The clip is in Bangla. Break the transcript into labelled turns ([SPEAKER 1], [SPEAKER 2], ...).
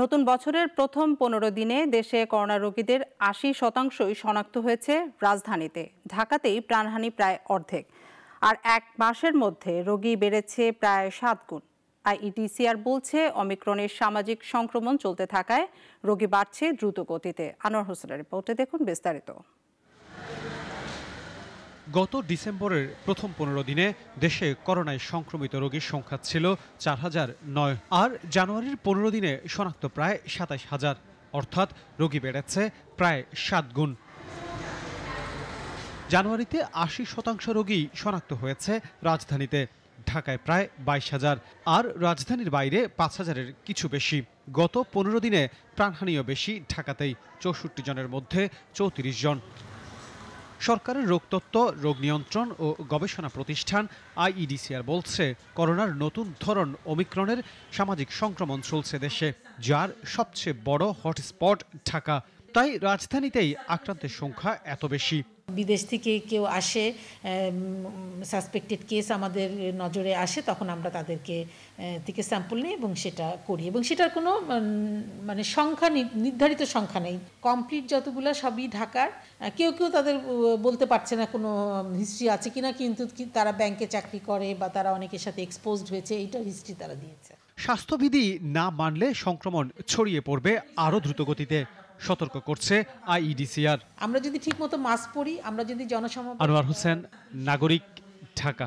[SPEAKER 1] নতুন বছরের প্রথম পনেরো দিনে দেশে করোনা রোগীদের আশি শতাংশই শনাক্ত হয়েছে রাজধানীতে ঢাকাতেই প্রাণহানি প্রায় অর্ধেক আর এক মাসের মধ্যে রোগী বেড়েছে প্রায় সাত গুণ আইইডিসিআর বলছে অমিক্রণের সামাজিক সংক্রমণ চলতে থাকায় রোগী বাড়ছে দ্রুত গতিতে আনোয়ার হোসেনের রিপোর্টে দেখুন বিস্তারিত
[SPEAKER 2] গত ডিসেম্বরের প্রথম পনেরো দিনে দেশে করোনায় সংক্রমিত রোগীর সংখ্যা ছিল চার হাজার নয় আর জানুয়ারির পনেরো দিনে শনাক্ত প্রায় সাতাশ হাজার অর্থাৎ রোগী বেড়েছে প্রায় সাত গুণ জানুয়ারিতে আশি শতাংশ রোগী শনাক্ত হয়েছে রাজধানীতে ঢাকায় প্রায় বাইশ হাজার আর রাজধানীর বাইরে পাঁচ হাজারের কিছু বেশি গত পনেরো দিনে প্রাণহানিও বেশি ঢাকাতেই চৌষট্টি জনের মধ্যে চৌত্রিশ জন সরকারের রোগতত্ত্ব রোগ নিয়ন্ত্রণ ও গবেষণা প্রতিষ্ঠান আইইডিসিআর বলছে করোনার নতুন ধরন ওমিক্রনের সামাজিক সংক্রমণ চলছে দেশে যার সবচেয়ে বড় হটস্পট ঢাকা তাই রাজধানীতেই আক্রান্তের সংখ্যা এত বেশি
[SPEAKER 3] বিদেশ থেকে কেউ আসে সাসপেক্টেড কেস আমাদের নজরে আসে তখন আমরা তাদেরকে থেকে স্যাম্পল নিই এবং সেটা করি এবং সেটার কোনো মানে সংখ্যা নির্ধারিত সংখ্যা নেই কমপ্লিট যতগুলো সবই ঢাকার কেউ কেউ তাদের বলতে পারছে না কোনো হিস্ট্রি আছে কিনা কিন্তু তারা ব্যাংকে চাকরি করে বা তারা অনেকের সাথে এক্সপোজড হয়েছে এইটা হিস্ট্রি তারা দিয়েছে
[SPEAKER 2] স্বাস্থ্যবিধি না মানলে সংক্রমণ ছড়িয়ে পড়বে আরও দ্রুতগতিতে সতর্ক করছে আইইডিসিআর
[SPEAKER 3] আমরা যদি ঠিকমতো মাস্ক পরি আমরা যদি জনসমাবেশ আনোয়ার
[SPEAKER 2] হোসেন নাগরিক ঢাকা